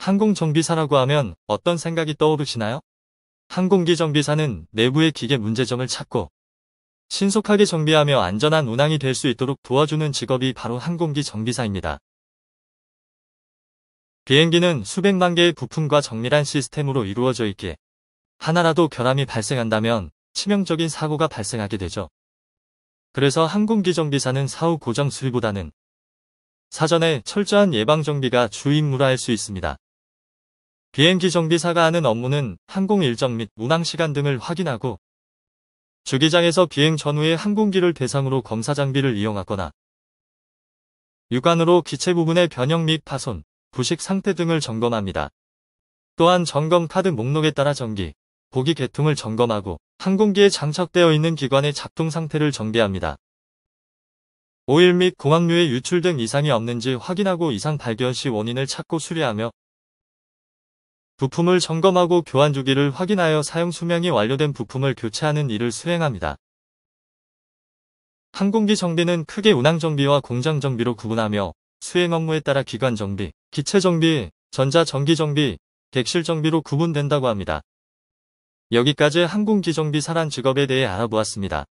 항공정비사라고 하면 어떤 생각이 떠오르시나요? 항공기 정비사는 내부의 기계 문제점을 찾고 신속하게 정비하며 안전한 운항이 될 수 있도록 도와주는 직업이 바로 항공기 정비사입니다. 비행기는 수백만 개의 부품과 정밀한 시스템으로 이루어져 있기에 하나라도 결함이 발생한다면 치명적인 사고가 발생하게 되죠. 그래서 항공기 정비사는 사후 고정 수리보다는 사전에 철저한 예방 정비가 주임무라 할 수 있습니다. 비행기 정비사가 하는 업무는 항공 일정 및 운항 시간 등을 확인하고 주기장에서 비행 전후의 항공기를 대상으로 검사 장비를 이용하거나 육안으로 기체 부분의 변형 및 파손, 부식 상태 등을 점검합니다. 또한 점검 카드 목록에 따라 전기, 보기 개통을 점검하고 항공기에 장착되어 있는 기관의 작동 상태를 정비합니다. 오일 및 공항류의 유출 등 이상이 없는지 확인하고 이상 발견 시 원인을 찾고 수리하며 부품을 점검하고 교환 주기를 확인하여 사용 수명이 완료된 부품을 교체하는 일을 수행합니다. 항공기 정비는 크게 운항 정비와 공장 정비로 구분하며 수행 업무에 따라 기관 정비, 기체 정비, 전자 전기 정비, 객실 정비로 구분된다고 합니다. 여기까지 항공기 정비 사란 직업에 대해 알아보았습니다.